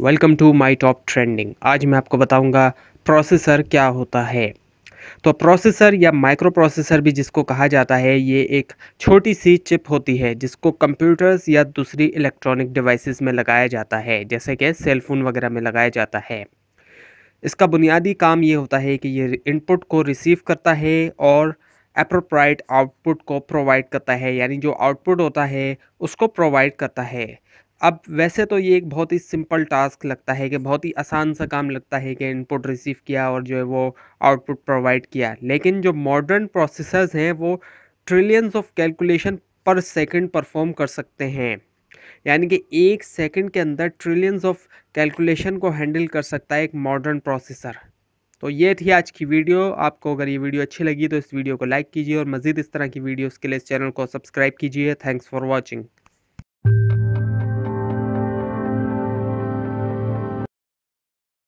welcome to my top trending आज मैं आपको बताऊंगा प्रोसेसर क्या होता है तो प्रोसेसर या माइक्रो प्रोसेसर भी जिसको कहा जाता है ये एक छोटी सी चिप होती है जिसको कंप्यूटर्स या दूसरी इलेक्ट्रॉनिक डिवाइसेस में लगाया जाता है जैसे कि सेलफोन वगैरह में लगाया जाता है इसका बुनियादी काम ये होता है कि ये इनपुट को रिसीव करता है और अप्रोप्राइट आउटपुट को प्रोवाइड करता है यानी जो आउटपुट होता है उसको प्रोवाइड करता है अब वैसे तो ये एक बहुत ही सिंपल टास्क लगता है कि बहुत ही आसान सा काम लगता है कि इनपुट रिसीव किया और जो है वो आउटपुट प्रोवाइड किया लेकिन जो मॉडर्न प्रोसेसर्स हैं वो trillions of calculation per second perform कर सकते हैं यानी कि एक सेकंड के अंदर ट्रिलियंस ऑफ कैलकुलेशन को हैंडल कर सकता है एक मॉडर्न प्रोसेसर तो ये थी आज की वीडियो आपको अगर ये वीडियो अच्छी लगी तो इस वीडियो को लाइक कीजिए और मज़ीद इस तरह की वीडियोज़ के लिए इस चैनल को सब्सक्राइब कीजिए थैंक्स फॉर वॉचिंग